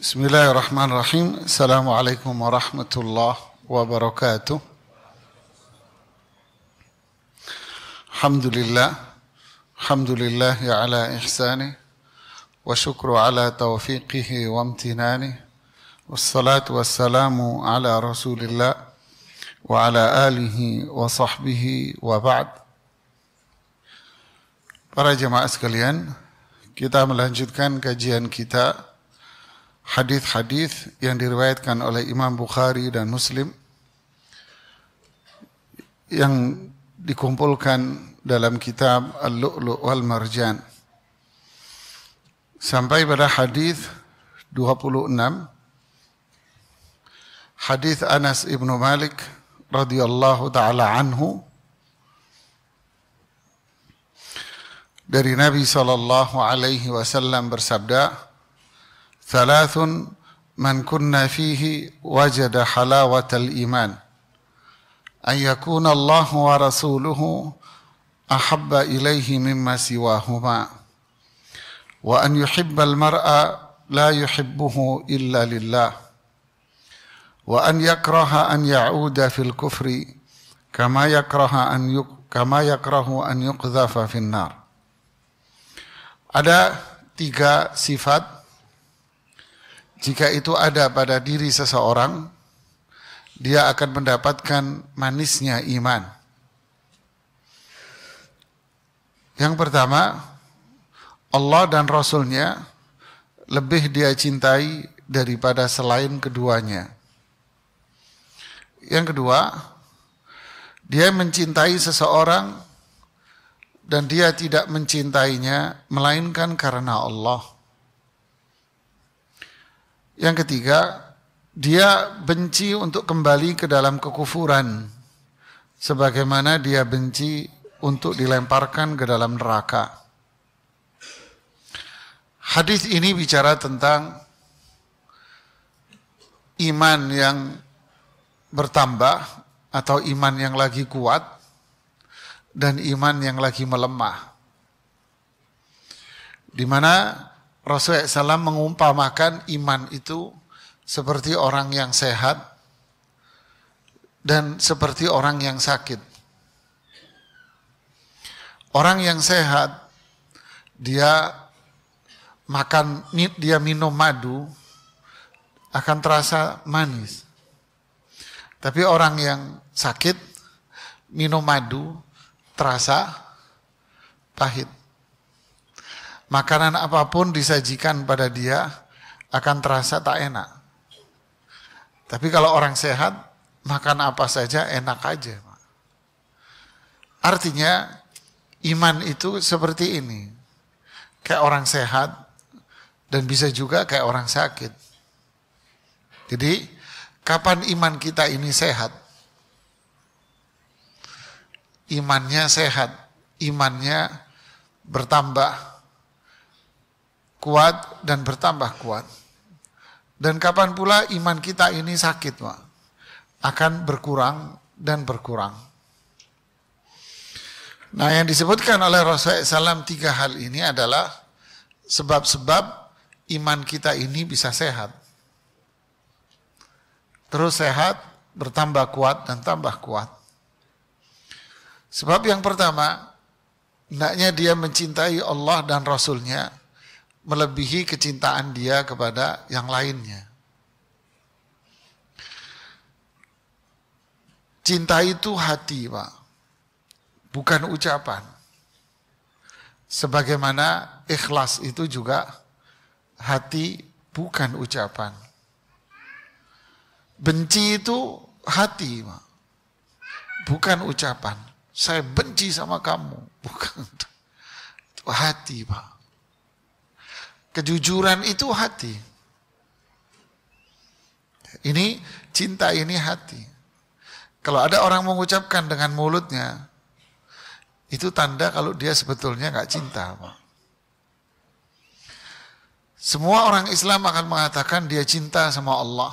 Bismillahirrahmanirrahim. Assalamualaikum warahmatullahi wabarakatuh. Alhamdulillah. Alhamdulillah ya ala ihsani wa syukru ala tawfiqihi wa amtinani. Wassalatu wassalamu ala Rasulillah wa ala alihi wa sahbihi wa ba'd. Para jemaah sekalian, kita melanjutkan kajian kita Hadith-hadith yang diriwayatkan oleh Imam Bukhari dan Muslim yang dikumpulkan dalam kitab Al-Lu'lu' wal Marjan. Sampai pada hadis 26 hadis Anas ibnu Malik radhiyallahu taala anhu dari Nabi sallallahu alaihi wasallam bersabda ثلاث من كنا فيه وجد حلاوة الإيمان أن يكون الله ورسوله أحب إليه مما سواهما وأن يحب المرء لا يحبه إلا لله وأن يكره أن يعود في الكفر كما يكره أن يك... كما يكره أن يقذف في النار. Ada tiga sifat Jika itu ada pada diri seseorang, dia akan mendapatkan manisnya iman. Yang pertama, Allah dan Rasulnya lebih dia cintai daripada selain keduanya. Yang kedua, dia mencintai seseorang dan dia tidak mencintainya melainkan karena Allah. Yang ketiga, dia benci untuk kembali ke dalam kekufuran sebagaimana dia benci untuk dilemparkan ke dalam neraka. Hadis ini bicara tentang iman yang bertambah atau iman yang lagi kuat dan iman yang lagi melemah. Di mana Rasulullah SAW mengumpamakan iman itu seperti orang yang sehat dan seperti orang yang sakit. Orang yang sehat dia makan dia minum madu akan terasa manis. Tapi orang yang sakit minum madu terasa pahit. Makanan apapun disajikan pada dia akan terasa tak enak. Tapi kalau orang sehat, makan apa saja enak aja. Artinya, iman itu seperti ini. Kayak orang sehat, dan bisa juga kayak orang sakit. Jadi, kapan iman kita ini sehat? Imannya sehat, imannya bertambah kuat dan bertambah kuat. Dan kapan pula iman kita ini sakit, Pak. Akan berkurang dan berkurang. Nah yang disebutkan oleh Rasulullah SAW tiga hal ini adalah sebab-sebab iman kita ini bisa sehat. Terus sehat, bertambah kuat dan tambah kuat. Sebab yang pertama, hendaknya dia mencintai Allah dan Rasulnya melebihi kecintaan dia kepada yang lainnya. Cinta itu hati, Pak. Bukan ucapan. Sebagaimana ikhlas itu juga hati bukan ucapan. Benci itu hati, Pak. Bukan ucapan. Saya benci sama kamu. Bukan. Itu hati, Pak. Kejujuran itu hati. Ini cinta ini hati. Kalau ada orang mengucapkan dengan mulutnya, itu tanda kalau dia sebetulnya nggak cinta. Semua orang Islam akan mengatakan dia cinta sama Allah.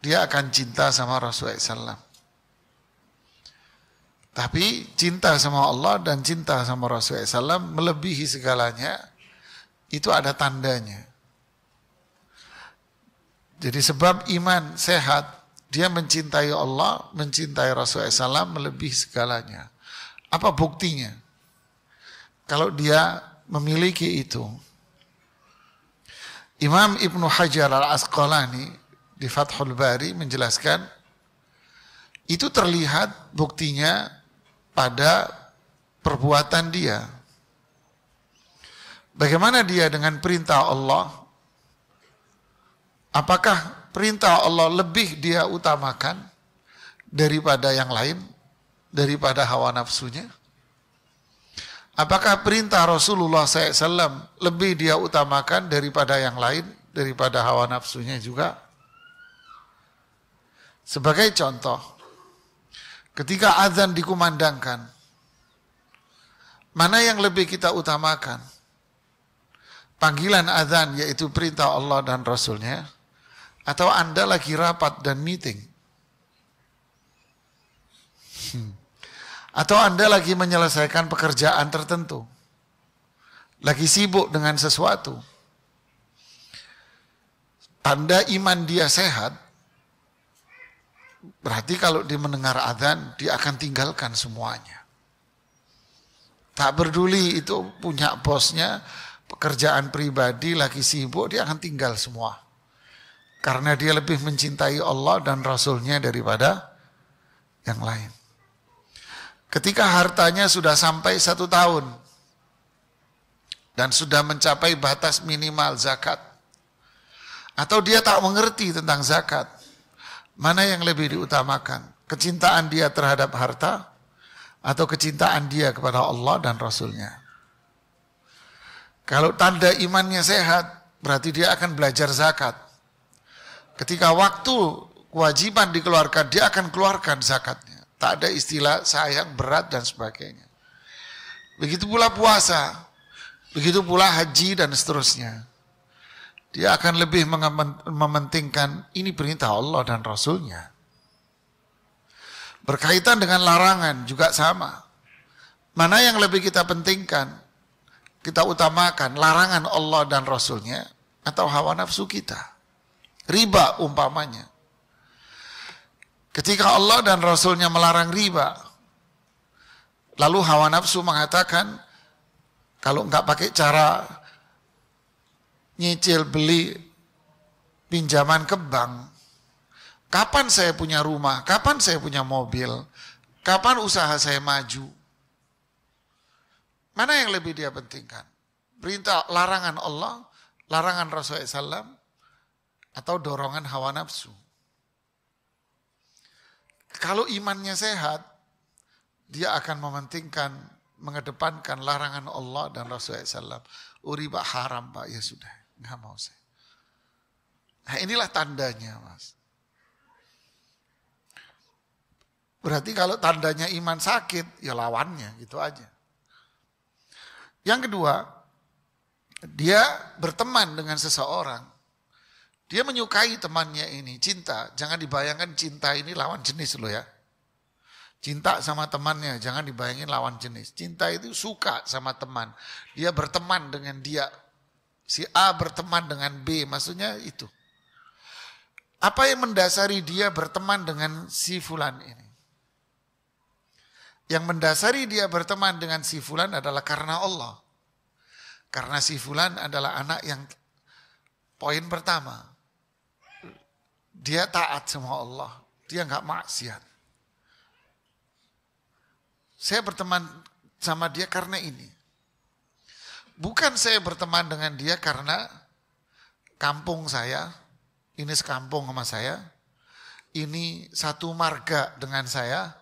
Dia akan cinta sama Rasulullah SAW. Tapi cinta sama Allah dan cinta sama Rasulullah SAW melebihi segalanya itu ada tandanya. Jadi sebab iman sehat, dia mencintai Allah, mencintai Rasulullah SAW melebihi segalanya. Apa buktinya? Kalau dia memiliki itu. Imam Ibnu Hajar al-Asqalani di Fathul Bari menjelaskan, itu terlihat buktinya pada perbuatan dia. Bagaimana dia dengan perintah Allah? Apakah perintah Allah lebih dia utamakan daripada yang lain, daripada hawa nafsunya? Apakah perintah Rasulullah SAW lebih dia utamakan daripada yang lain, daripada hawa nafsunya juga? Sebagai contoh, ketika azan dikumandangkan, mana yang lebih kita utamakan? panggilan azan yaitu perintah Allah dan Rasulnya, atau Anda lagi rapat dan meeting, hmm. atau Anda lagi menyelesaikan pekerjaan tertentu, lagi sibuk dengan sesuatu, tanda iman dia sehat, berarti kalau dia mendengar azan, dia akan tinggalkan semuanya. Tak peduli itu punya bosnya, pekerjaan pribadi lagi sibuk, dia akan tinggal semua. Karena dia lebih mencintai Allah dan Rasulnya daripada yang lain. Ketika hartanya sudah sampai satu tahun dan sudah mencapai batas minimal zakat, atau dia tak mengerti tentang zakat, mana yang lebih diutamakan? Kecintaan dia terhadap harta atau kecintaan dia kepada Allah dan Rasulnya? nya kalau tanda imannya sehat, berarti dia akan belajar zakat. Ketika waktu kewajiban dikeluarkan, dia akan keluarkan zakatnya. Tak ada istilah sayang, berat, dan sebagainya. Begitu pula puasa, begitu pula haji, dan seterusnya. Dia akan lebih mementingkan ini perintah Allah dan Rasulnya. Berkaitan dengan larangan juga sama. Mana yang lebih kita pentingkan? kita utamakan larangan Allah dan Rasulnya atau hawa nafsu kita. Riba umpamanya. Ketika Allah dan Rasulnya melarang riba, lalu hawa nafsu mengatakan, kalau nggak pakai cara nyicil beli pinjaman ke bank, kapan saya punya rumah, kapan saya punya mobil, kapan usaha saya maju, Mana yang lebih dia pentingkan? Perintah larangan Allah, larangan Rasulullah SAW, atau dorongan hawa nafsu? Kalau imannya sehat, dia akan mementingkan, mengedepankan larangan Allah dan Rasulullah SAW. Uri pak haram pak, ya sudah, nggak mau saya. Nah inilah tandanya mas. Berarti kalau tandanya iman sakit, ya lawannya gitu aja. Yang kedua, dia berteman dengan seseorang. Dia menyukai temannya ini, cinta. Jangan dibayangkan cinta ini lawan jenis loh ya. Cinta sama temannya, jangan dibayangin lawan jenis. Cinta itu suka sama teman. Dia berteman dengan dia. Si A berteman dengan B, maksudnya itu. Apa yang mendasari dia berteman dengan si Fulan ini? Yang mendasari dia berteman dengan si fulan adalah karena Allah. Karena si fulan adalah anak yang poin pertama. Dia taat sama Allah. Dia nggak maksiat. Saya berteman sama dia karena ini. Bukan saya berteman dengan dia karena kampung saya, ini sekampung sama saya, ini satu marga dengan saya,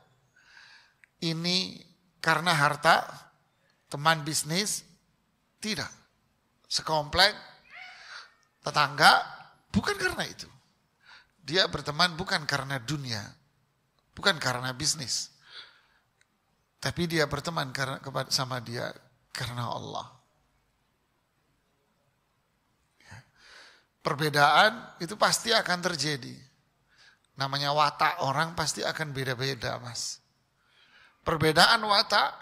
ini karena harta, teman bisnis, tidak. Sekomplek, tetangga, bukan karena itu. Dia berteman bukan karena dunia, bukan karena bisnis. Tapi dia berteman karena sama dia karena Allah. Ya. Perbedaan itu pasti akan terjadi. Namanya watak orang pasti akan beda-beda, Mas. Perbedaan watak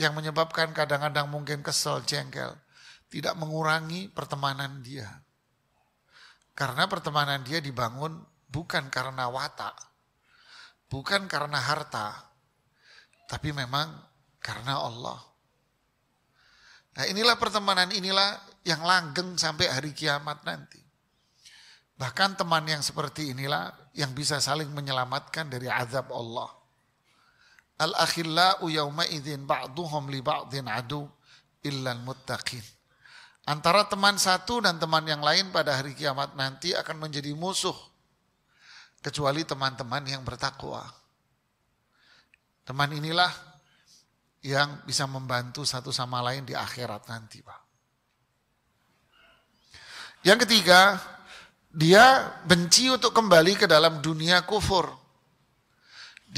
yang menyebabkan kadang-kadang mungkin kesel, jengkel, tidak mengurangi pertemanan dia. Karena pertemanan dia dibangun bukan karena watak, bukan karena harta, tapi memang karena Allah. Nah inilah pertemanan inilah yang langgeng sampai hari kiamat nanti. Bahkan teman yang seperti inilah yang bisa saling menyelamatkan dari azab Allah. Al akhillau yauma idzin ba'duhum li ba'din adu illal muttaqin. Antara teman satu dan teman yang lain pada hari kiamat nanti akan menjadi musuh kecuali teman-teman yang bertakwa. Teman inilah yang bisa membantu satu sama lain di akhirat nanti, Pak. Yang ketiga, dia benci untuk kembali ke dalam dunia kufur.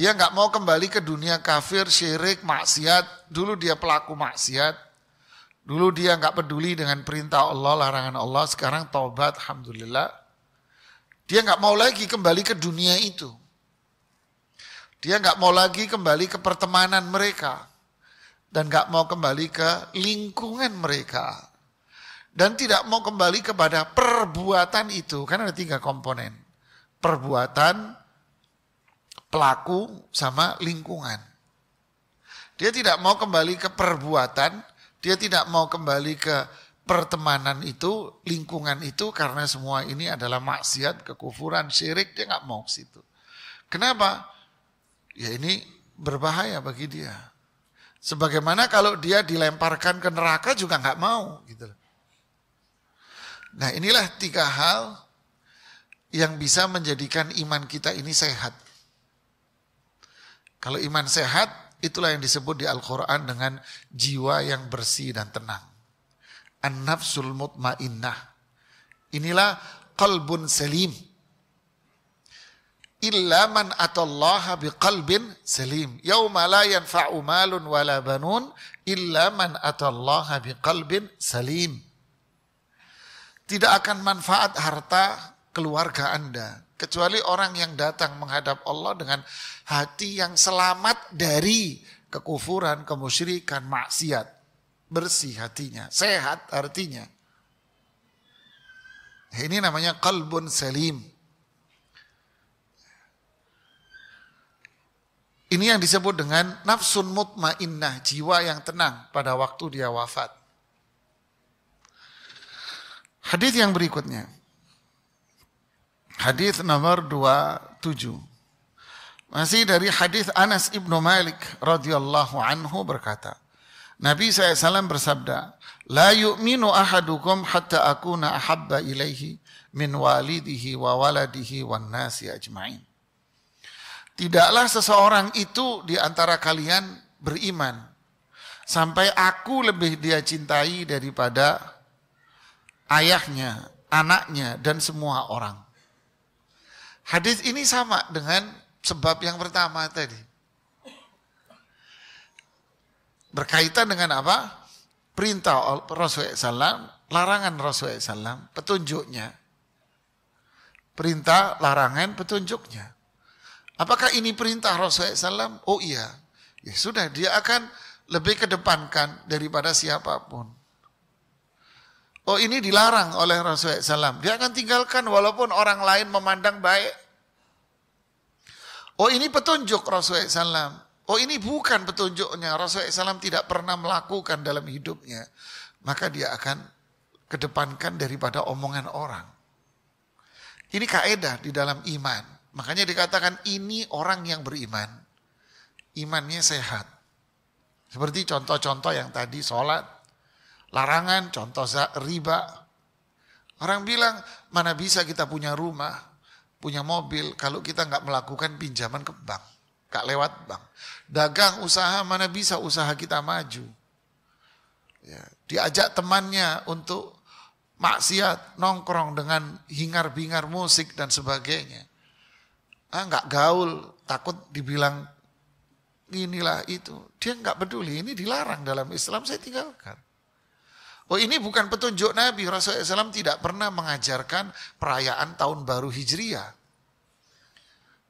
Dia nggak mau kembali ke dunia kafir, syirik, maksiat. Dulu dia pelaku maksiat. Dulu dia nggak peduli dengan perintah Allah, larangan Allah. Sekarang taubat, alhamdulillah. Dia nggak mau lagi kembali ke dunia itu. Dia nggak mau lagi kembali ke pertemanan mereka dan nggak mau kembali ke lingkungan mereka dan tidak mau kembali kepada perbuatan itu karena ada tiga komponen perbuatan pelaku sama lingkungan. Dia tidak mau kembali ke perbuatan, dia tidak mau kembali ke pertemanan itu, lingkungan itu karena semua ini adalah maksiat, kekufuran, syirik, dia nggak mau ke situ. Kenapa? Ya ini berbahaya bagi dia. Sebagaimana kalau dia dilemparkan ke neraka juga nggak mau gitu Nah inilah tiga hal yang bisa menjadikan iman kita ini sehat. Kalau iman sehat, itulah yang disebut di Al-Quran dengan jiwa yang bersih dan tenang. An-nafsul mutmainnah. Inilah qalbun selim. Illa man atallaha biqalbin selim. Yawma la yanfa'u malun wala banun illa man atallaha biqalbin selim. Tidak akan manfaat harta keluarga Anda. Kecuali orang yang datang menghadap Allah dengan hati yang selamat dari kekufuran, kemusyrikan, maksiat. Bersih hatinya, sehat artinya. Ini namanya kalbun selim Ini yang disebut dengan nafsun mutmainnah, jiwa yang tenang pada waktu dia wafat. Hadis yang berikutnya. Hadis nomor 27. Masih dari hadis Anas ibnu Malik radhiyallahu anhu berkata, Nabi SAW bersabda, La yu'minu ahadukum hatta akuna ahabba ilaihi min walidihi wa waladihi wan nasi ajma'in. Tidaklah seseorang itu di antara kalian beriman sampai aku lebih dia cintai daripada ayahnya, anaknya dan semua orang. Hadis ini sama dengan sebab yang pertama tadi. Berkaitan dengan apa? Perintah Rasulullah SAW, larangan Rasulullah SAW, petunjuknya. Perintah, larangan, petunjuknya. Apakah ini perintah Rasulullah SAW? Oh iya. Ya sudah, dia akan lebih kedepankan daripada siapapun. Oh ini dilarang oleh Rasulullah SAW. Dia akan tinggalkan walaupun orang lain memandang baik. Oh ini petunjuk Rasulullah SAW. Oh ini bukan petunjuknya. Rasulullah SAW tidak pernah melakukan dalam hidupnya. Maka dia akan kedepankan daripada omongan orang. Ini kaedah di dalam iman. Makanya dikatakan ini orang yang beriman. Imannya sehat. Seperti contoh-contoh yang tadi sholat, larangan, contoh riba. Orang bilang, mana bisa kita punya rumah, punya mobil, kalau kita nggak melakukan pinjaman ke bank. Nggak lewat bank. Dagang, usaha, mana bisa usaha kita maju. Ya, diajak temannya untuk maksiat, nongkrong dengan hingar-bingar musik dan sebagainya. Ah, nggak gaul, takut dibilang inilah itu. Dia nggak peduli, ini dilarang dalam Islam, saya tinggalkan. Oh ini bukan petunjuk Nabi Rasulullah SAW tidak pernah mengajarkan perayaan tahun baru Hijriah.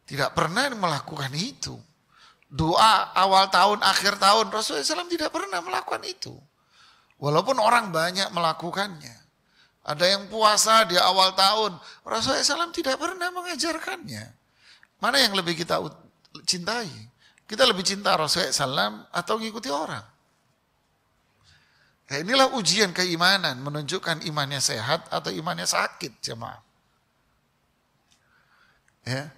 Tidak pernah melakukan itu. Doa awal tahun, akhir tahun Rasulullah SAW tidak pernah melakukan itu. Walaupun orang banyak melakukannya. Ada yang puasa di awal tahun. Rasulullah SAW tidak pernah mengajarkannya. Mana yang lebih kita cintai? Kita lebih cinta Rasulullah SAW atau mengikuti orang? Ya, inilah ujian keimanan, menunjukkan imannya sehat atau imannya sakit, jemaah. Ya.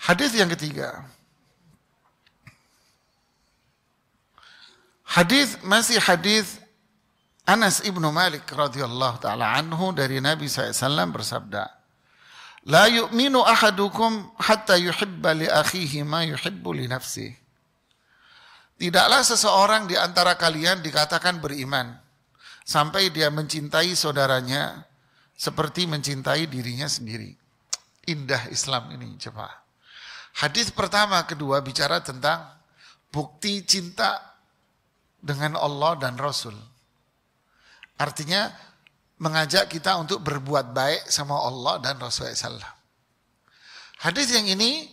Hadis yang ketiga. Hadis masih hadis Anas ibnu Malik radhiyallahu taala anhu dari Nabi SAW bersabda, "La yu'minu ahadukum hatta yuhibba li akhihi ma yuhibbu li nafsihi." Tidaklah seseorang di antara kalian dikatakan beriman sampai dia mencintai saudaranya seperti mencintai dirinya sendiri. Indah Islam ini, coba. Hadis pertama kedua bicara tentang bukti cinta dengan Allah dan Rasul. Artinya mengajak kita untuk berbuat baik sama Allah dan Rasulullah Hadis yang ini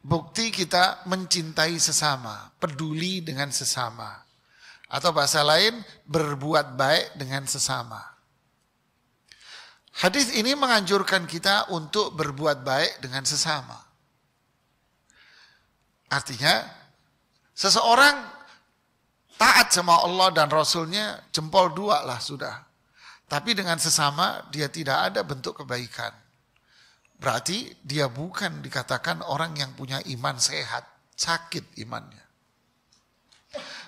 bukti kita mencintai sesama, peduli dengan sesama. Atau bahasa lain, berbuat baik dengan sesama. Hadis ini menganjurkan kita untuk berbuat baik dengan sesama. Artinya, seseorang taat sama Allah dan Rasulnya jempol dua lah sudah. Tapi dengan sesama dia tidak ada bentuk kebaikan. Berarti dia bukan dikatakan orang yang punya iman sehat, sakit imannya.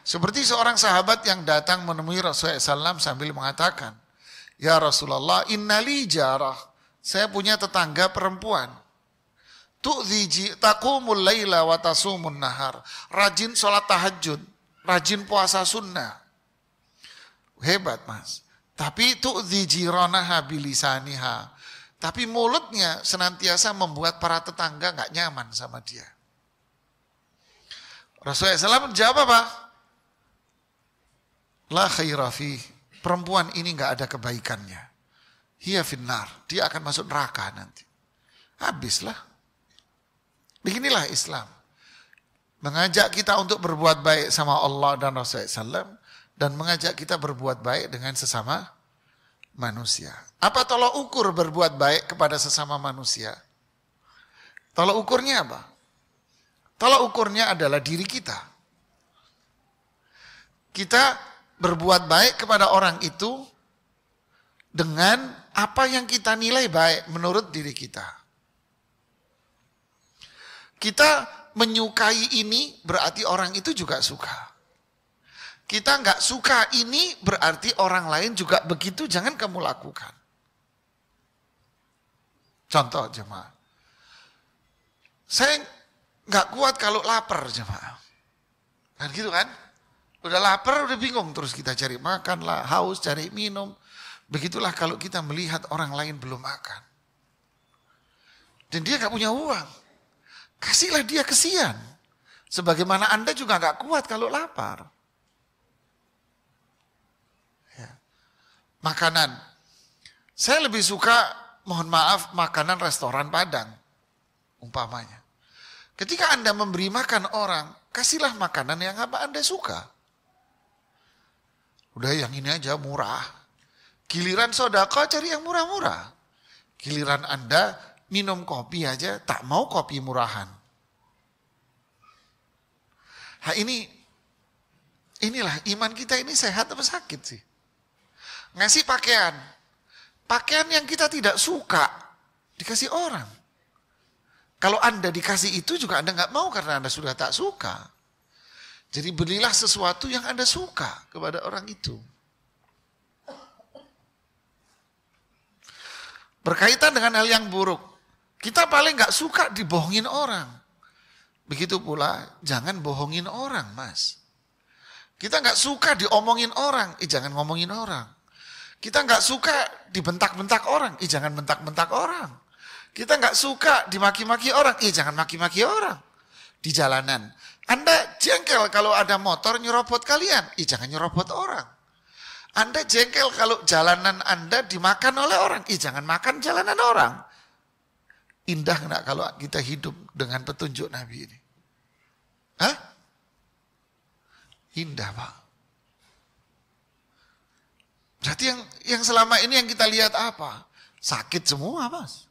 Seperti seorang sahabat yang datang menemui Rasulullah SAW sambil mengatakan, Ya Rasulullah, innali jarah, saya punya tetangga perempuan. Tu'zi takumul layla wa tasumun nahar. Rajin sholat tahajud, rajin puasa sunnah. Hebat mas. Tapi tu'zi jiranaha bilisaniha tapi mulutnya senantiasa membuat para tetangga nggak nyaman sama dia. Rasulullah SAW menjawab apa? La khairafi. Perempuan ini nggak ada kebaikannya. Hiya finnar. Dia akan masuk neraka nanti. Habislah. Beginilah Islam. Mengajak kita untuk berbuat baik sama Allah dan Rasulullah SAW. Dan mengajak kita berbuat baik dengan sesama manusia. Apa tolok ukur berbuat baik kepada sesama manusia? Tolok ukurnya apa? Tolok ukurnya adalah diri kita. Kita berbuat baik kepada orang itu dengan apa yang kita nilai baik menurut diri kita. Kita menyukai ini berarti orang itu juga suka kita nggak suka ini berarti orang lain juga begitu, jangan kamu lakukan. Contoh jemaah. Saya nggak kuat kalau lapar jemaah. Kan gitu kan? Udah lapar, udah bingung terus kita cari makan lah, haus, cari minum. Begitulah kalau kita melihat orang lain belum makan. Dan dia nggak punya uang. Kasihlah dia kesian. Sebagaimana Anda juga nggak kuat kalau lapar. makanan. Saya lebih suka, mohon maaf, makanan restoran Padang. Umpamanya. Ketika Anda memberi makan orang, kasihlah makanan yang apa Anda suka. Udah yang ini aja murah. Giliran sodako cari yang murah-murah. Giliran Anda minum kopi aja, tak mau kopi murahan. Nah ini, inilah iman kita ini sehat apa sakit sih? ngasih pakaian. Pakaian yang kita tidak suka dikasih orang. Kalau Anda dikasih itu juga Anda nggak mau karena Anda sudah tak suka. Jadi belilah sesuatu yang Anda suka kepada orang itu. Berkaitan dengan hal yang buruk. Kita paling nggak suka dibohongin orang. Begitu pula jangan bohongin orang mas. Kita nggak suka diomongin orang. Eh jangan ngomongin orang. Kita nggak suka dibentak-bentak orang, ih jangan bentak-bentak orang. Kita nggak suka dimaki-maki orang, ih jangan maki-maki orang. Di jalanan. Anda jengkel kalau ada motor nyerobot kalian, ih jangan nyerobot orang. Anda jengkel kalau jalanan Anda dimakan oleh orang, ih jangan makan jalanan orang. Indah nggak kalau kita hidup dengan petunjuk Nabi ini? Hah? Indah Pak. Berarti yang yang selama ini yang kita lihat apa? Sakit semua, Mas.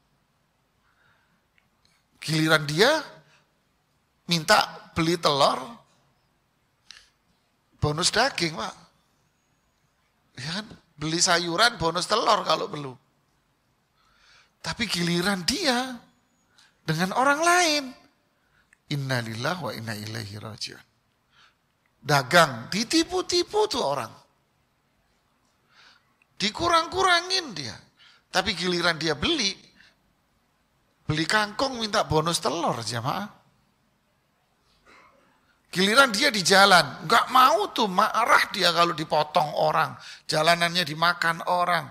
Giliran dia minta beli telur bonus daging, Pak. Ya kan? Beli sayuran bonus telur kalau perlu. Tapi giliran dia dengan orang lain. Innalillahi wa inna ilaihi rajiun. Dagang, ditipu-tipu tuh orang. Dikurang-kurangin dia. Tapi giliran dia beli, beli kangkung minta bonus telur jamaah. Giliran dia di jalan, nggak mau tuh marah dia kalau dipotong orang, jalanannya dimakan orang.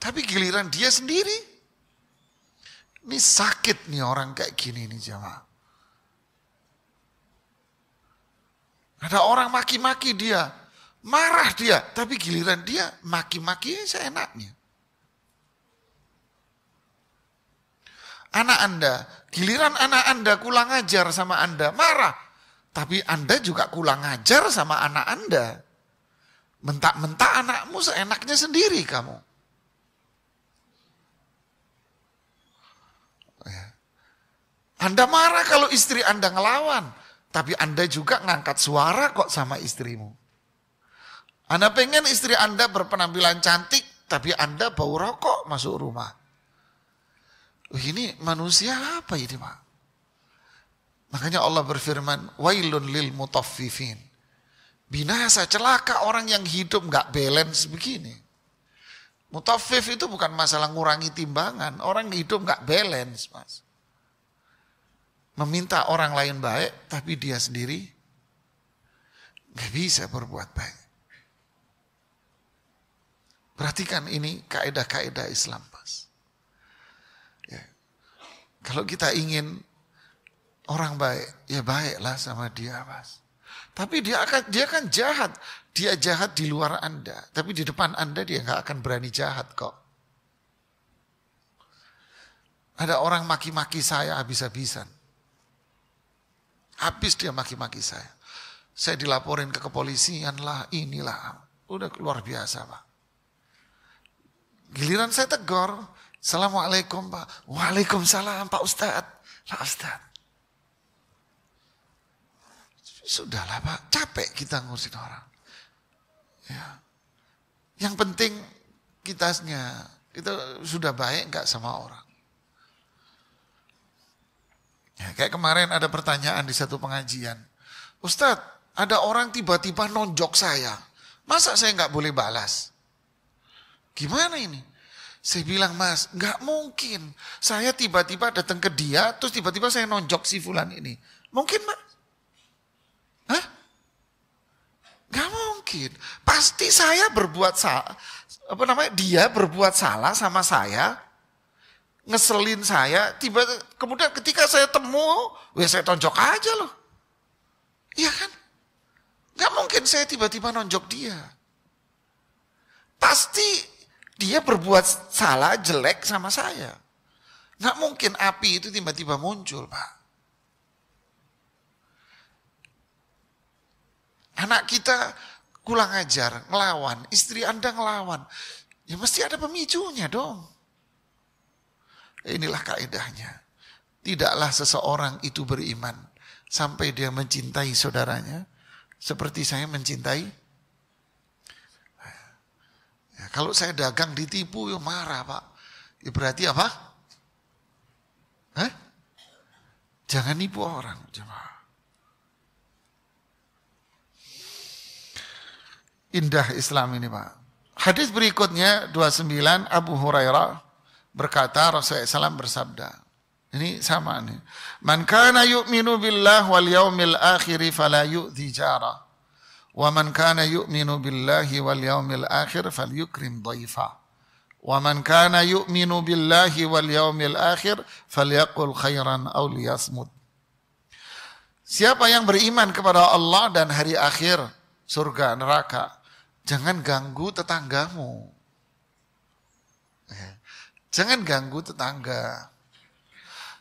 Tapi giliran dia sendiri, ini sakit nih orang kayak gini nih jamaah. Ada orang maki-maki dia, Marah dia, tapi giliran dia maki-maki seenaknya. Anak Anda, giliran anak Anda kulang ajar sama Anda, marah. Tapi Anda juga kulang ajar sama anak Anda. Mentak-mentak anakmu seenaknya sendiri kamu. Ya. Anda marah kalau istri Anda ngelawan. Tapi Anda juga ngangkat suara kok sama istrimu. Anda pengen istri Anda berpenampilan cantik, tapi Anda bau rokok masuk rumah. Ini manusia apa ini Pak? Makanya Allah berfirman, Wailun lil mutaffifin. Binasa, celaka orang yang hidup nggak balance begini. Mutafif itu bukan masalah ngurangi timbangan. Orang hidup nggak balance, mas. Meminta orang lain baik, tapi dia sendiri nggak bisa berbuat baik. Perhatikan ini kaedah-kaedah Islam. Pas. Ya. Kalau kita ingin orang baik, ya baiklah sama dia, Mas. Tapi dia akan dia kan jahat. Dia jahat di luar Anda, tapi di depan Anda dia nggak akan berani jahat kok. Ada orang maki-maki saya habis-habisan. Habis dia maki-maki saya. Saya dilaporin ke kepolisian lah, inilah. Udah luar biasa, Pak. Giliran saya tegur, Assalamualaikum Pak. Waalaikumsalam Pak Ustadz. Pak Ustadz. Sudahlah Pak, capek kita ngurusin orang. Ya. Yang penting kita itu sudah baik nggak sama orang. Ya, kayak kemarin ada pertanyaan di satu pengajian. Ustadz, ada orang tiba-tiba nonjok saya. Masa saya nggak boleh balas? Gimana ini? Saya bilang, mas, nggak mungkin. Saya tiba-tiba datang ke dia, terus tiba-tiba saya nonjok si Fulan ini. Mungkin, mas? Hah? Gak mungkin. Pasti saya berbuat salah. Apa namanya? Dia berbuat salah sama saya. Ngeselin saya. Tiba, kemudian ketika saya temu, ya saya tonjok aja loh. Iya kan? Gak mungkin saya tiba-tiba nonjok dia. Pasti dia berbuat salah jelek sama saya. Nggak mungkin api itu tiba-tiba muncul, Pak. Anak kita kurang ajar, ngelawan. Istri Anda ngelawan. Ya mesti ada pemicunya dong. Inilah kaedahnya. Tidaklah seseorang itu beriman sampai dia mencintai saudaranya seperti saya mencintai Ya, kalau saya dagang ditipu, ya marah pak. Ya, berarti apa? Hah? Jangan nipu orang, jemaah. Indah Islam ini pak. Hadis berikutnya 29 Abu Hurairah berkata Rasulullah SAW bersabda. Ini sama nih. Man kana yu'minu billah wal yaumil akhiri fala yu'dhi jarah ومن كان يؤمن بالله واليوم الآخر فليكرم akhir وَمَنْ كَانَ يُؤْمِنُ بِاللَّهِ وَالْيَوْمِ الْآخِرِ فَلْيَقُلْ خَيْرًا yaumil akhir Siapa yang beriman kepada Allah dan hari akhir, surga, neraka, jangan ganggu tetanggamu. Eh, jangan ganggu tetangga.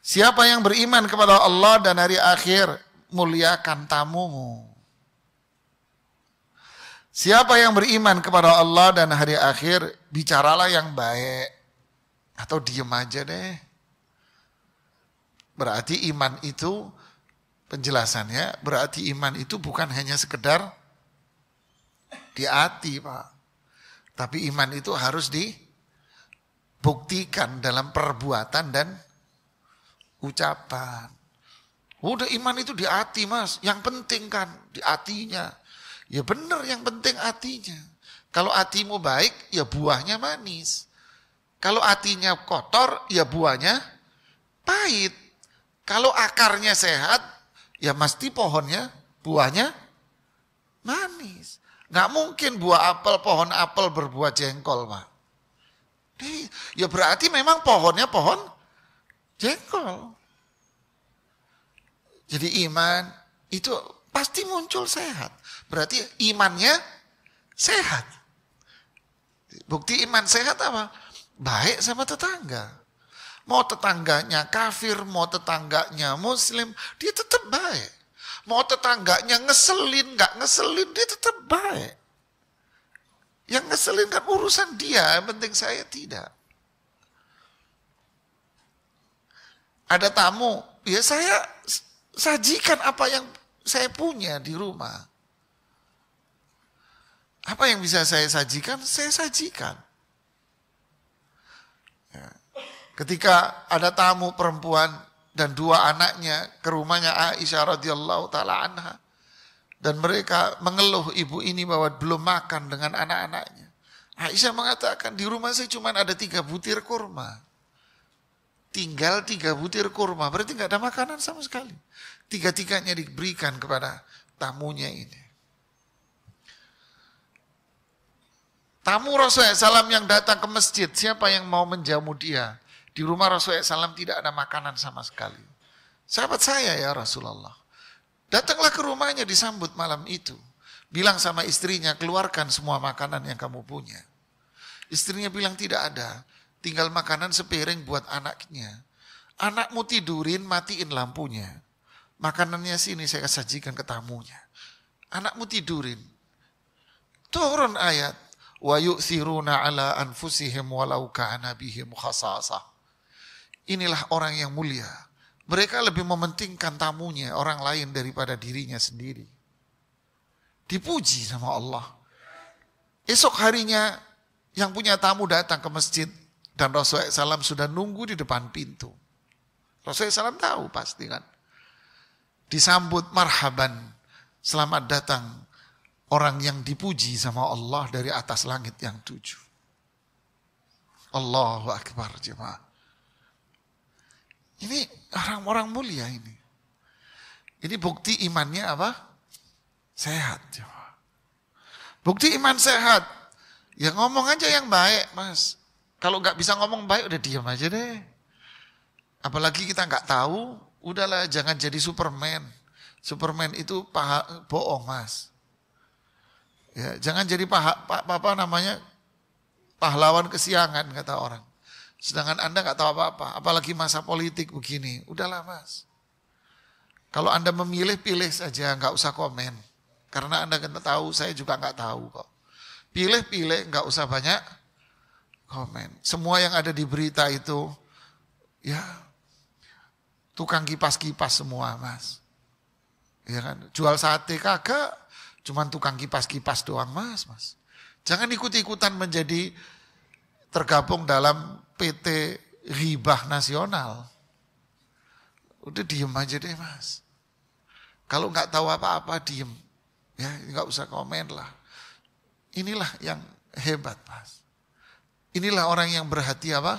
Siapa yang beriman kepada Allah dan hari akhir, muliakan tamumu. Siapa yang beriman kepada Allah dan hari akhir, bicaralah yang baik. Atau diem aja deh. Berarti iman itu, penjelasannya, berarti iman itu bukan hanya sekedar di hati Pak. Tapi iman itu harus dibuktikan dalam perbuatan dan ucapan. Udah iman itu di hati mas, yang penting kan di hatinya. Ya benar yang penting hatinya. Kalau hatimu baik, ya buahnya manis. Kalau hatinya kotor, ya buahnya pahit. Kalau akarnya sehat, ya mesti pohonnya, buahnya manis. Nggak mungkin buah apel, pohon apel berbuah jengkol, Pak. Ya berarti memang pohonnya pohon jengkol. Jadi iman itu pasti muncul sehat. Berarti imannya sehat. Bukti iman sehat apa? Baik sama tetangga. Mau tetangganya kafir, mau tetangganya muslim, dia tetap baik. Mau tetangganya ngeselin, gak ngeselin, dia tetap baik. Yang ngeselin kan urusan dia, yang penting saya tidak. Ada tamu, ya saya sajikan apa yang saya punya di rumah. Apa yang bisa saya sajikan, saya sajikan. Ya. Ketika ada tamu perempuan dan dua anaknya ke rumahnya Aisyah radhiyallahu taala anha dan mereka mengeluh ibu ini bahwa belum makan dengan anak-anaknya. Aisyah mengatakan di rumah saya cuma ada tiga butir kurma. Tinggal tiga butir kurma, berarti nggak ada makanan sama sekali. Tiga-tiganya diberikan kepada tamunya ini. Tamu Rasulullah SAW yang datang ke masjid, siapa yang mau menjamu dia? Di rumah Rasulullah SAW tidak ada makanan sama sekali. Sahabat saya ya Rasulullah. Datanglah ke rumahnya disambut malam itu. Bilang sama istrinya, keluarkan semua makanan yang kamu punya. Istrinya bilang tidak ada, tinggal makanan sepiring buat anaknya. Anakmu tidurin, matiin lampunya. Makanannya sini saya sajikan ke tamunya. Anakmu tidurin. Turun ayat, wa yu'thiruna ala anfusihim walau kana bihim khasasa. Inilah orang yang mulia. Mereka lebih mementingkan tamunya, orang lain daripada dirinya sendiri. Dipuji sama Allah. Esok harinya yang punya tamu datang ke masjid dan Rasulullah SAW sudah nunggu di depan pintu. Rasulullah SAW tahu pasti kan. Disambut marhaban, selamat datang orang yang dipuji sama Allah dari atas langit yang tujuh. Allahu Akbar jemaah. Ini orang-orang mulia ini. Ini bukti imannya apa? Sehat jemaah. Bukti iman sehat. Ya ngomong aja yang baik mas. Kalau nggak bisa ngomong baik udah diam aja deh. Apalagi kita nggak tahu, udahlah jangan jadi Superman. Superman itu paha, bohong mas Ya, jangan jadi paha, pa, apa namanya pahlawan kesiangan kata orang. Sedangkan Anda nggak tahu apa-apa, apalagi masa politik begini. Udahlah mas. Kalau Anda memilih, pilih saja, nggak usah komen. Karena Anda kena tahu, saya juga nggak tahu kok. Pilih-pilih, nggak usah banyak komen. Semua yang ada di berita itu, ya tukang kipas-kipas semua mas. Ya kan? Jual sate kagak, Cuman tukang kipas-kipas doang mas, mas. Jangan ikut-ikutan menjadi tergabung dalam PT Ribah Nasional. Udah diem aja deh mas. Kalau nggak tahu apa-apa diem. Ya nggak usah komen lah. Inilah yang hebat mas. Inilah orang yang berhati apa?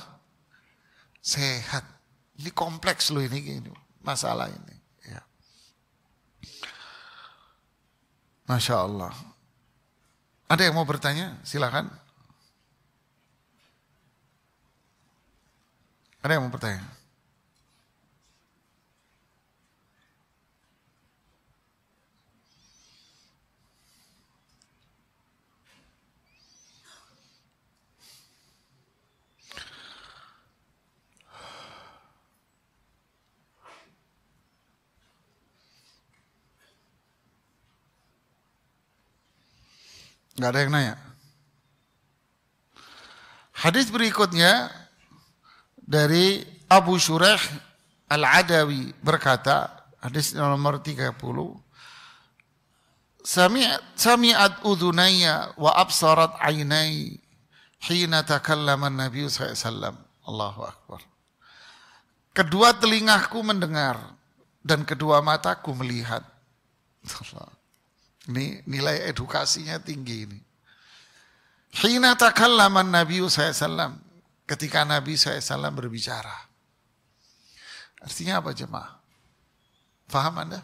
Sehat. Ini kompleks loh ini, ini masalah ini. Masya Allah. Ada yang mau bertanya? Silakan. Ada yang mau bertanya? Nggak ada yang nanya. Hadis berikutnya dari Abu Shureh Al-Adawi berkata, hadis nomor 30, Sami'at sami'at udhunayya wa absarat aynai hina takallama Nabi sallallahu alaihi wasallam. Allahu akbar. Kedua telingaku mendengar dan kedua mataku melihat. Ini nilai edukasinya tinggi ini. Hina takallaman Nabi SAW. Ketika Nabi SAW berbicara. Artinya apa jemaah? Faham Anda?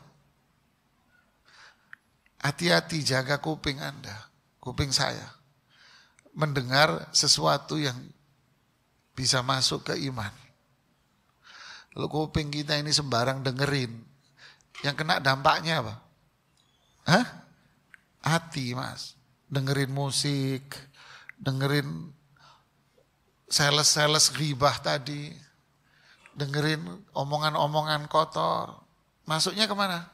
Hati-hati jaga kuping Anda. Kuping saya. Mendengar sesuatu yang bisa masuk ke iman. Lalu kuping kita ini sembarang dengerin. Yang kena dampaknya apa? Hah? hati mas. Dengerin musik, dengerin sales-sales ribah tadi, dengerin omongan-omongan kotor. Masuknya kemana?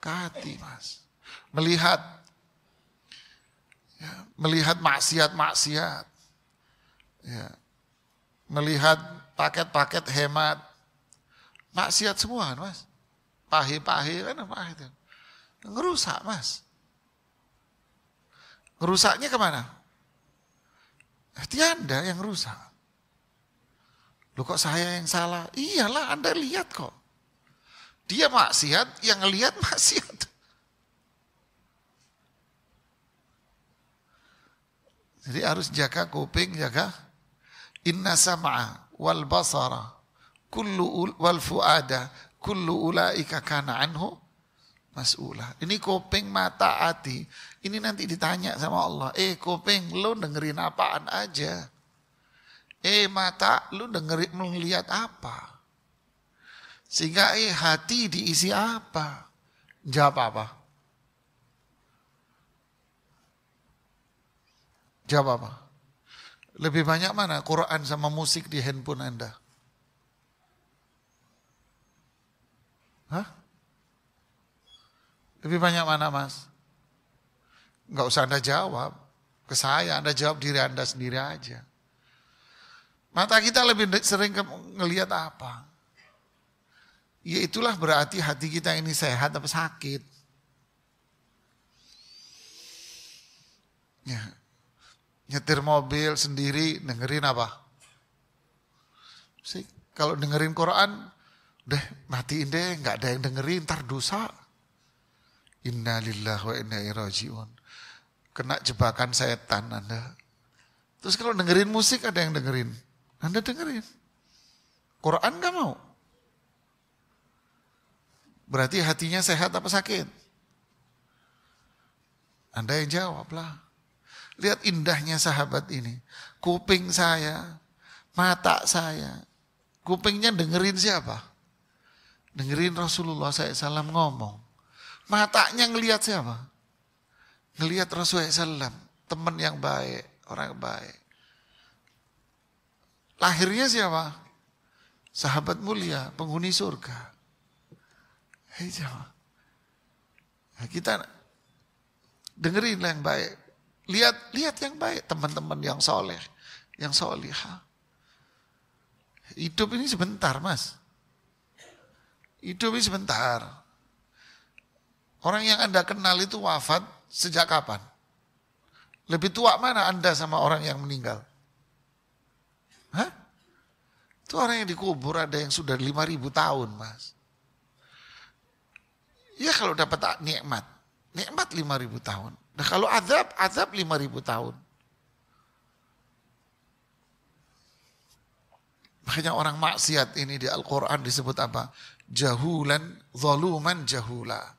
Ke hati mas. Melihat, ya, melihat maksiat-maksiat. Ya, melihat paket-paket hemat. Maksiat semua mas. Pahi-pahi kan apa itu. Ngerusak mas. Rusaknya kemana? Hati Anda yang rusak. Loh kok saya yang salah? Iyalah Anda lihat kok. Dia maksiat, yang lihat maksiat. Jadi harus jaga kuping, jaga inna sam'a wal basara kullu wal fuada kullu ulaika kana anhu mas'ulah. Ini kuping, mata, hati. Ini nanti ditanya sama Allah. Eh kuping, lu dengerin apaan aja? Eh mata, lu dengerin melihat apa? Sehingga eh hati diisi apa? Jawab apa? Jawab apa? Lebih banyak mana Quran sama musik di handphone Anda? Hah? Lebih banyak mana mas? Nggak usah Anda jawab. Ke saya, Anda jawab diri Anda sendiri aja. Mata kita lebih sering ngelihat apa? Ya itulah berarti hati kita ini sehat atau sakit. Ya. Nyetir mobil sendiri dengerin apa? Sih, kalau dengerin Quran, deh matiin deh, nggak ada yang dengerin, ntar dosa. Inna lillahi wa inna irajiun. Kena jebakan setan Anda. Terus kalau dengerin musik ada yang dengerin. Anda dengerin. Quran gak mau. Berarti hatinya sehat apa sakit? Anda yang jawablah. Lihat indahnya sahabat ini. Kuping saya, mata saya. Kupingnya dengerin siapa? Dengerin Rasulullah SAW ngomong. Matanya ngelihat siapa? Ngelihat Rasulullah SAW. Teman yang baik, orang yang baik. Lahirnya siapa? Sahabat mulia, penghuni surga. Hei siapa? Nah, kita dengerin yang baik. Lihat lihat yang baik, teman-teman yang soleh, yang soleh. Hidup ini sebentar, Mas. Hidup ini sebentar. Orang yang Anda kenal itu wafat sejak kapan? Lebih tua mana Anda sama orang yang meninggal? Hah? Itu orang yang dikubur ada yang sudah 5000 tahun, Mas. Ya kalau dapat nikmat, nikmat 5000 tahun. Nah kalau azab, azab 5000 tahun. Makanya orang maksiat ini di Al-Quran disebut apa? Jahulan, zaluman jahula.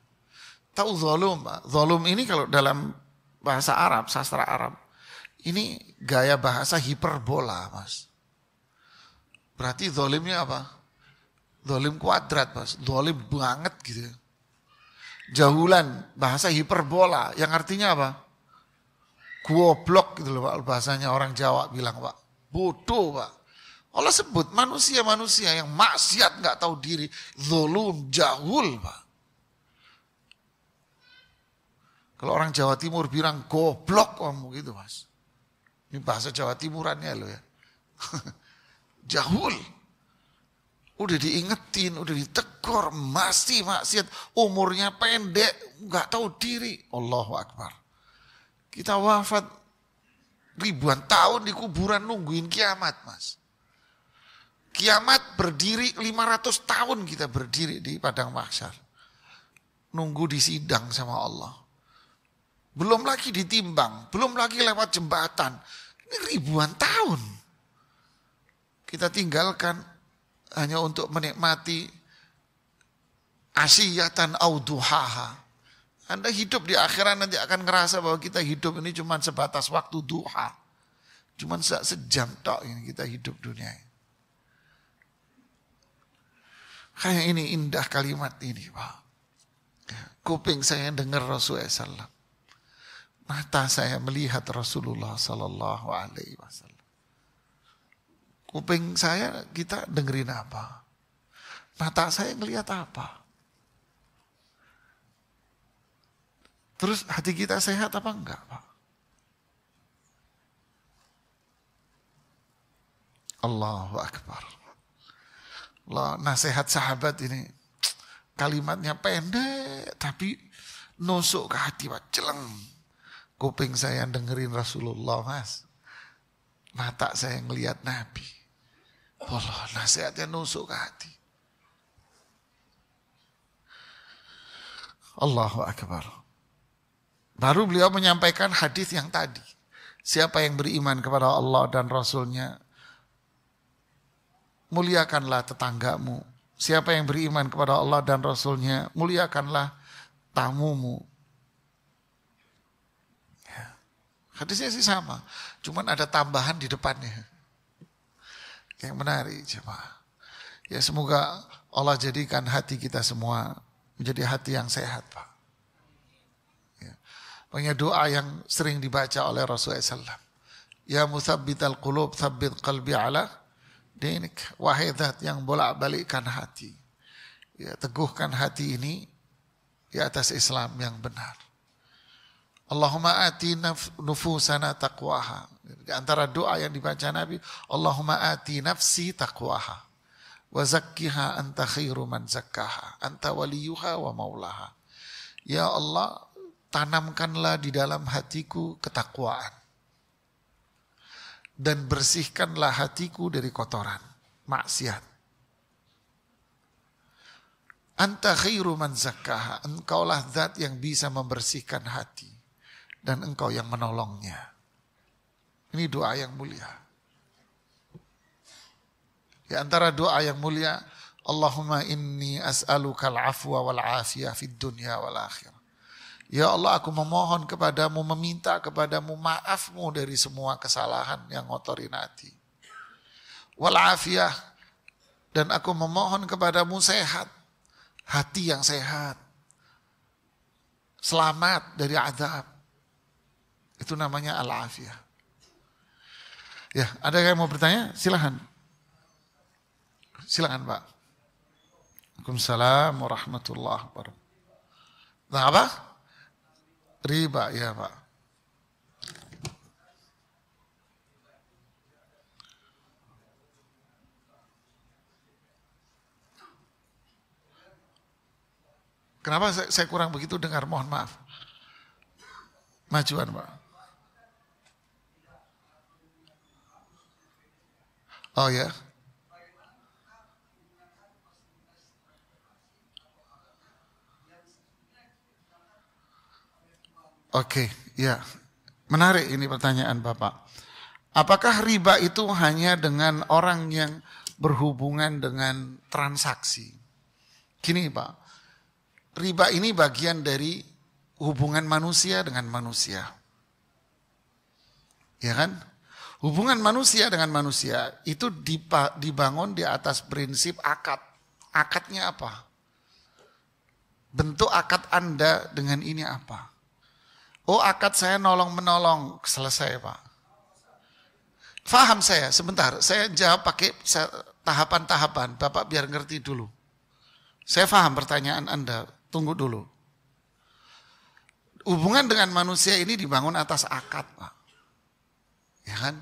Tahu zolum, zolum ini kalau dalam bahasa Arab, sastra Arab, ini gaya bahasa hiperbola, mas. Berarti zolimnya apa? Zolim kuadrat, mas. Zolim banget gitu. Ya. Jahulan, bahasa hiperbola, yang artinya apa? Goblok gitu loh, pak. bahasanya orang Jawa bilang, pak. Bodoh, pak. Allah sebut manusia-manusia yang maksiat nggak tahu diri, zolum, jahul, pak. Kalau orang Jawa Timur bilang goblok kamu gitu mas. Ini bahasa Jawa Timurannya loh ya. Jahul. Udah diingetin, udah ditegur, masih maksiat, umurnya pendek, nggak tahu diri. Allahu Akbar. Kita wafat ribuan tahun di kuburan nungguin kiamat mas. Kiamat berdiri 500 tahun kita berdiri di padang mahsyar. Nunggu disidang sama Allah. Belum lagi ditimbang, belum lagi lewat jembatan. Ini ribuan tahun. Kita tinggalkan hanya untuk menikmati asiyatan auduhaha. Anda hidup di akhirat nanti akan ngerasa bahwa kita hidup ini cuma sebatas waktu duha. Cuma se sejam tok ini kita hidup dunia ini. Kayak ini indah kalimat ini Pak. Kuping saya dengar Rasulullah SAW mata saya melihat Rasulullah Sallallahu Alaihi Wasallam. Kuping saya kita dengerin apa? Mata saya ngelihat apa? Terus hati kita sehat apa enggak, Pak? Allahu Akbar. Allah, nasihat sahabat ini kalimatnya pendek tapi nusuk ke hati Pak, celeng. Kuping saya dengerin Rasulullah mas. Mata saya ngelihat Nabi. Allah nasihatnya nusuk ke hati. Allahu Akbar. Baru beliau menyampaikan hadis yang tadi. Siapa yang beriman kepada Allah dan Rasulnya, muliakanlah tetanggamu. Siapa yang beriman kepada Allah dan Rasulnya, muliakanlah tamumu. Hadisnya sih sama, cuman ada tambahan di depannya. Yang menarik coba. Ya semoga Allah jadikan hati kita semua menjadi hati yang sehat Pak. Ya. doa yang sering dibaca oleh Rasulullah SAW. Ya musabbit al-qulub, sabbit qalbi ala dinik. Wahai zat yang bolak-balikkan hati. Ya, teguhkan hati ini di atas Islam yang benar. Allahumma ati nufusana taqwaha. Di antara doa yang dibaca Nabi, Allahumma ati nafsi taqwaha. Wa zakkiha anta khairu man zakkaha. Anta waliyuha wa maulaha. Ya Allah, tanamkanlah di dalam hatiku ketakwaan. Dan bersihkanlah hatiku dari kotoran, maksiat. Anta khairu man zakkaha. Engkaulah zat yang bisa membersihkan hati dan engkau yang menolongnya. Ini doa yang mulia. Di antara doa yang mulia, Allahumma inni as'aluka al-afwa wal-afiyah fid dunya wal akhir. Ya Allah aku memohon kepadamu, meminta kepadamu maafmu dari semua kesalahan yang ngotori nanti. Wal-'afiyah Dan aku memohon kepadamu sehat. Hati yang sehat. Selamat dari azab itu namanya al-afiyah. Ya, ada yang mau bertanya? Silahkan. Silahkan Pak. Waalaikumsalam warahmatullahi wabarakatuh. Nah apa? Riba ya Pak. Kenapa saya kurang begitu dengar? Mohon maaf. Majuan Pak. Oh ya. Oke, okay, ya. Menarik ini pertanyaan Bapak. Apakah riba itu hanya dengan orang yang berhubungan dengan transaksi? Gini Pak, riba ini bagian dari hubungan manusia dengan manusia. Ya kan? Hubungan manusia dengan manusia itu dibangun di atas prinsip akad. Akadnya apa? Bentuk akad Anda dengan ini apa? Oh akad saya nolong menolong, selesai Pak. Faham saya, sebentar. Saya jawab pakai tahapan-tahapan. Bapak biar ngerti dulu. Saya faham pertanyaan Anda, tunggu dulu. Hubungan dengan manusia ini dibangun atas akad Pak. Ya kan?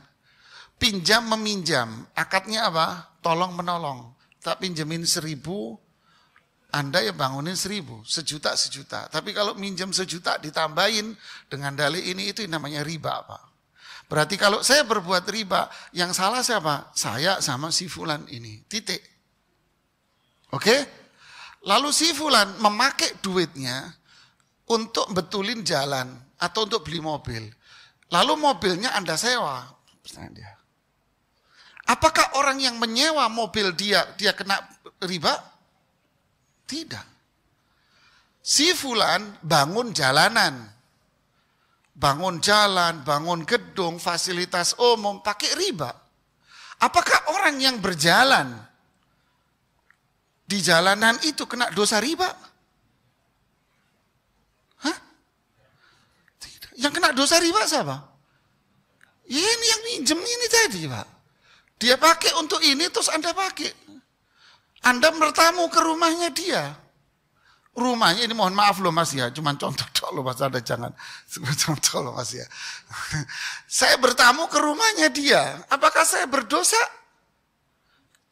Pinjam meminjam, akadnya apa? Tolong menolong. Tak pinjemin seribu, Anda ya bangunin seribu, sejuta sejuta. Tapi kalau minjem sejuta ditambahin dengan dalih ini itu namanya riba apa? Berarti kalau saya berbuat riba, yang salah siapa? Saya sama si Fulan ini. Titik. Oke? Lalu si Fulan memakai duitnya untuk betulin jalan atau untuk beli mobil. Lalu mobilnya Anda sewa. Apakah orang yang menyewa mobil dia, dia kena riba? Tidak. Si Fulan bangun jalanan. Bangun jalan, bangun gedung, fasilitas umum, pakai riba. Apakah orang yang berjalan di jalanan itu kena dosa riba? Yang kena dosa riba siapa? Ya ini yang minjem ini tadi Pak. Dia pakai untuk ini terus Anda pakai. Anda bertamu ke rumahnya dia. Rumahnya ini mohon maaf loh mas ya, cuman contoh loh mas ada jangan. Contoh loh mas ya. saya bertamu ke rumahnya dia, apakah saya berdosa?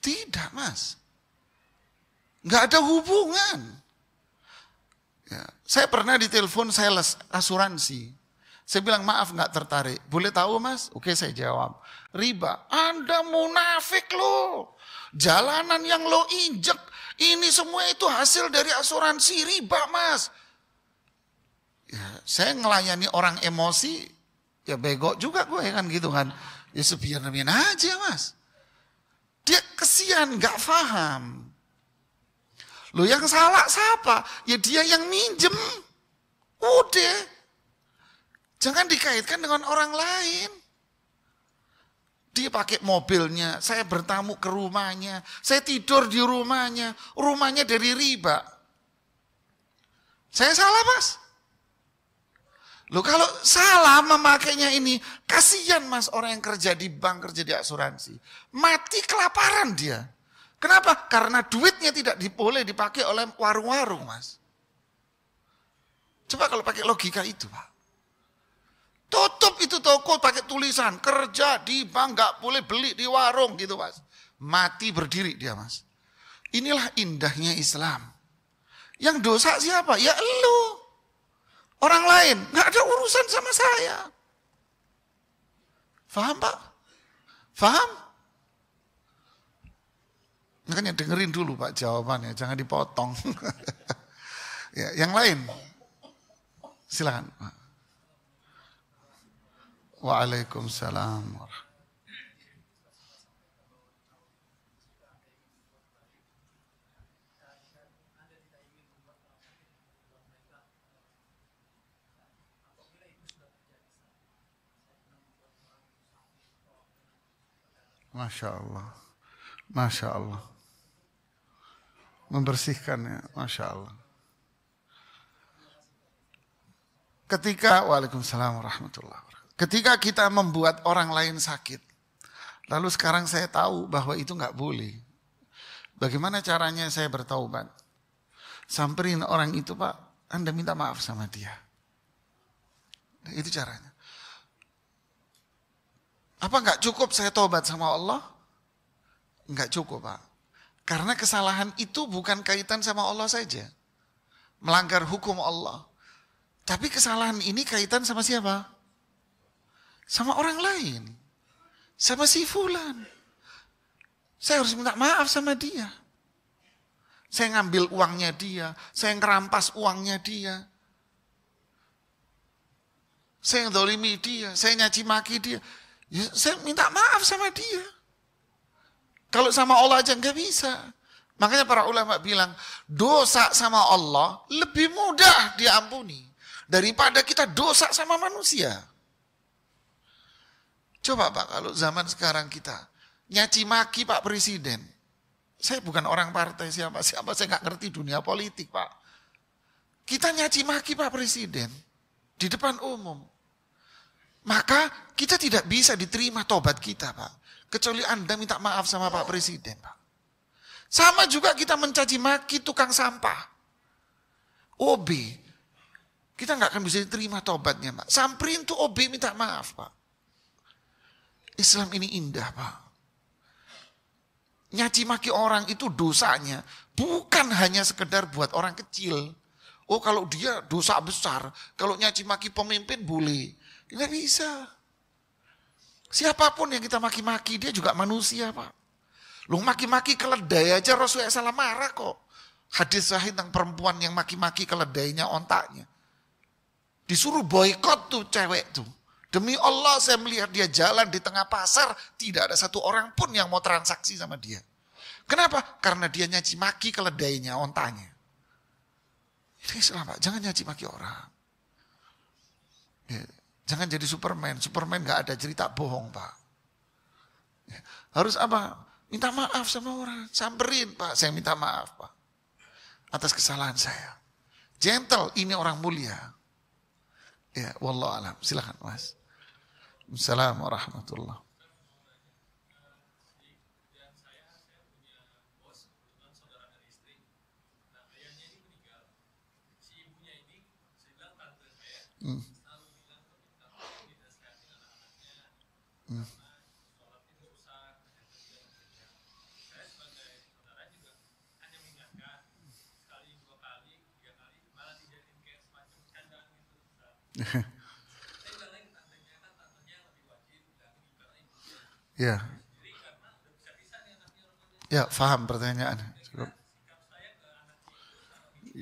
Tidak mas. Nggak ada hubungan. Ya. Saya pernah ditelepon sales asuransi. Saya bilang maaf nggak tertarik. Boleh tahu mas? Oke saya jawab. Riba. Anda munafik loh. Jalanan yang lo injek. Ini semua itu hasil dari asuransi riba mas. Ya, saya ngelayani orang emosi. Ya bego juga gue ya kan gitu kan. Ya sebiar-biar aja mas. Dia kesian gak paham. Lo yang salah siapa? Ya dia yang minjem. Udah. Jangan dikaitkan dengan orang lain. Dia pakai mobilnya, saya bertamu ke rumahnya, saya tidur di rumahnya, rumahnya dari riba. Saya salah mas? Loh kalau salah memakainya ini, kasihan mas orang yang kerja di bank, kerja di asuransi. Mati kelaparan dia. Kenapa? Karena duitnya tidak boleh dipakai oleh warung-warung mas. Coba kalau pakai logika itu pak. Tutup itu toko pakai tulisan, kerja di bank nggak boleh beli di warung gitu mas. Mati berdiri dia mas. Inilah indahnya Islam. Yang dosa siapa? Ya lu. Orang lain, nggak ada urusan sama saya. Faham pak? Faham? Makanya dengerin dulu pak jawabannya, jangan dipotong. ya, yang lain, silakan. Pak. Waalaikumsalam. Masya Allah. Masya Allah. Membersihkannya. Masya Allah. Ketika, Waalaikumsalam warahmatullahi wabarakatuh. Ketika kita membuat orang lain sakit, lalu sekarang saya tahu bahwa itu nggak boleh. Bagaimana caranya saya bertaubat? Samperin orang itu pak, Anda minta maaf sama dia. Nah, itu caranya. Apa nggak cukup saya taubat sama Allah? Nggak cukup pak. Karena kesalahan itu bukan kaitan sama Allah saja. Melanggar hukum Allah. Tapi kesalahan ini kaitan sama siapa? sama orang lain. Sama si Fulan. Saya harus minta maaf sama dia. Saya ngambil uangnya dia. Saya ngerampas uangnya dia. Saya ngedolimi dia. Saya nyaci maki dia. Ya, saya minta maaf sama dia. Kalau sama Allah aja nggak bisa. Makanya para ulama bilang, dosa sama Allah lebih mudah diampuni daripada kita dosa sama manusia. Coba Pak, kalau zaman sekarang kita nyaci maki Pak Presiden. Saya bukan orang partai siapa-siapa, saya nggak ngerti dunia politik Pak. Kita nyaci maki Pak Presiden di depan umum. Maka kita tidak bisa diterima tobat kita Pak. Kecuali Anda minta maaf sama Pak Presiden Pak. Sama juga kita mencaci maki tukang sampah. OB. Kita nggak akan bisa diterima tobatnya Pak. Samprin tuh OB minta maaf Pak. Islam ini indah, Pak. Nyaci maki orang itu dosanya bukan hanya sekedar buat orang kecil. Oh kalau dia dosa besar, kalau nyaci maki pemimpin boleh. Tidak bisa. Siapapun yang kita maki-maki, dia juga manusia, Pak. Lu maki-maki keledai aja Rasulullah SAW marah kok. Hadis sahih tentang perempuan yang maki-maki keledainya ontaknya. Disuruh boykot tuh cewek tuh. Demi Allah saya melihat dia jalan di tengah pasar, tidak ada satu orang pun yang mau transaksi sama dia. Kenapa? Karena dia nyaci maki keledainya, ontanya. Ini selama, Pak. Jangan nyaci maki orang. Ya, jangan jadi Superman. Superman gak ada cerita bohong, Pak. Ya, harus apa? Minta maaf sama orang. Samperin, Pak. Saya minta maaf, Pak. Atas kesalahan saya. Gentle, ini orang mulia. Ya, wallah alam. Silahkan, Mas. Assalamualaikum warahmatullahi Yeah. Ya. Ya, faham pertanyaan. Cukup.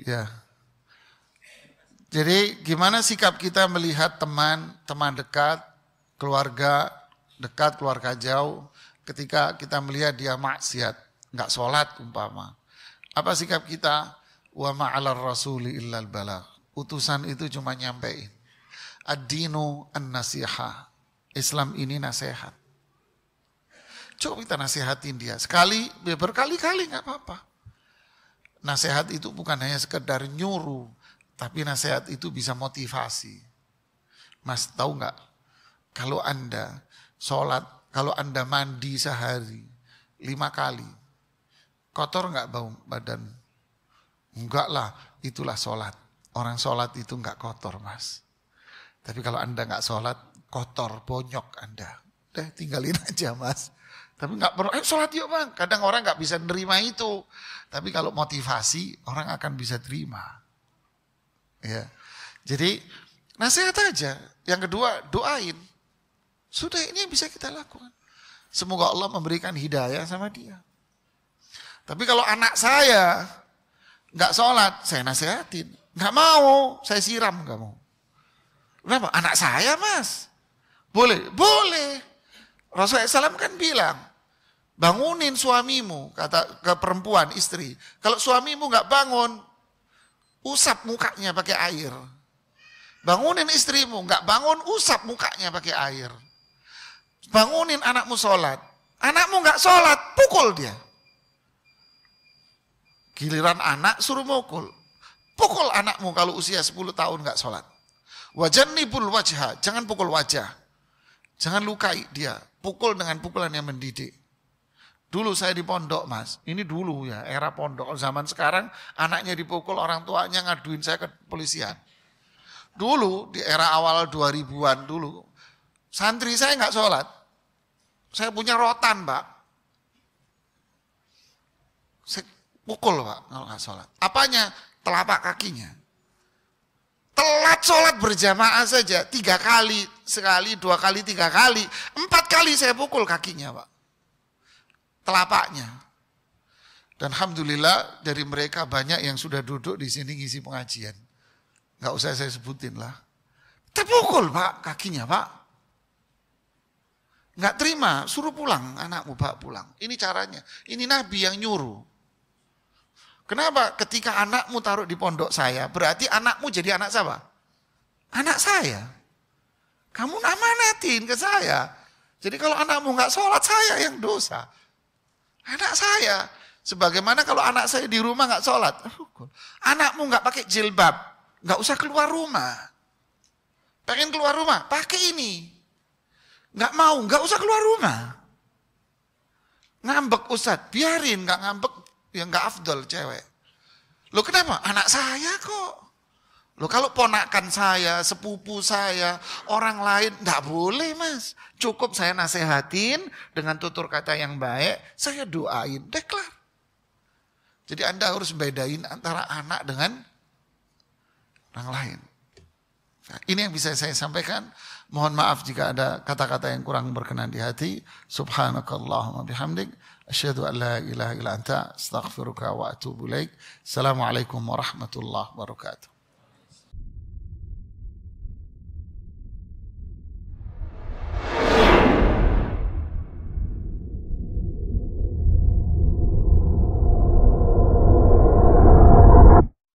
Ya. Jadi gimana sikap kita melihat teman, teman dekat, keluarga dekat, keluarga jauh, ketika kita melihat dia maksiat, nggak sholat umpama. Apa sikap kita? Wa ma'ala rasuli illal balagh. Utusan itu cuma nyampein. Ad-dinu an nasihah Islam ini nasihat. Coba kita nasihatin dia. Sekali, ya berkali-kali nggak apa-apa. Nasihat itu bukan hanya sekedar nyuruh, tapi nasihat itu bisa motivasi. Mas tahu nggak? Kalau anda sholat, kalau anda mandi sehari lima kali, kotor nggak bau badan? Enggak lah, itulah sholat. Orang sholat itu nggak kotor mas. Tapi kalau anda nggak sholat, kotor bonyok anda. deh tinggalin aja mas. Tapi nggak perlu, eh sholat yuk bang. Kadang orang nggak bisa nerima itu. Tapi kalau motivasi, orang akan bisa terima. Ya. Jadi nasihat aja. Yang kedua, doain. Sudah ini yang bisa kita lakukan. Semoga Allah memberikan hidayah sama dia. Tapi kalau anak saya nggak sholat, saya nasihatin. Nggak mau, saya siram nggak mau. Kenapa? Anak saya mas. Boleh, boleh. Rasulullah SAW kan bilang, Bangunin suamimu, kata ke perempuan, istri. Kalau suamimu nggak bangun, usap mukanya pakai air. Bangunin istrimu, nggak bangun, usap mukanya pakai air. Bangunin anakmu sholat. Anakmu nggak sholat, pukul dia. Giliran anak suruh mukul. Pukul anakmu kalau usia 10 tahun nggak sholat. Wajah nipul wajah, jangan pukul wajah. Jangan lukai dia, pukul dengan pukulan yang mendidik. Dulu saya di pondok mas, ini dulu ya era pondok. Zaman sekarang anaknya dipukul orang tuanya ngaduin saya ke polisian. Dulu di era awal 2000-an dulu, santri saya nggak sholat. Saya punya rotan pak. Saya pukul pak kalau nggak sholat. Apanya? Telapak kakinya. Telat sholat berjamaah saja, tiga kali, sekali, dua kali, tiga kali, empat kali saya pukul kakinya pak telapaknya. Dan Alhamdulillah dari mereka banyak yang sudah duduk di sini ngisi pengajian. Gak usah saya sebutin lah. Terpukul pak kakinya pak. Gak terima, suruh pulang anakmu pak pulang. Ini caranya, ini Nabi yang nyuruh. Kenapa ketika anakmu taruh di pondok saya, berarti anakmu jadi anak siapa? Anak saya. Kamu amanatin ke saya. Jadi kalau anakmu nggak sholat saya yang dosa. Anak saya. Sebagaimana kalau anak saya di rumah nggak sholat. Anakmu nggak pakai jilbab. nggak usah keluar rumah. Pengen keluar rumah, pakai ini. nggak mau, nggak usah keluar rumah. Ngambek usat, biarin nggak ngambek, ya nggak afdol cewek. Loh kenapa? Anak saya kok. Loh kalau ponakan saya, sepupu saya, orang lain, enggak boleh mas. Cukup saya nasehatin dengan tutur kata yang baik, saya doain, deklar. Jadi Anda harus bedain antara anak dengan orang lain. Nah, ini yang bisa saya sampaikan. Mohon maaf jika ada kata-kata yang kurang berkenan di hati. Subhanakallahumma bihamdik. Asyadu an la ilaha ila anta. Astaghfiruka wa atubu laik. Assalamualaikum warahmatullahi wabarakatuh.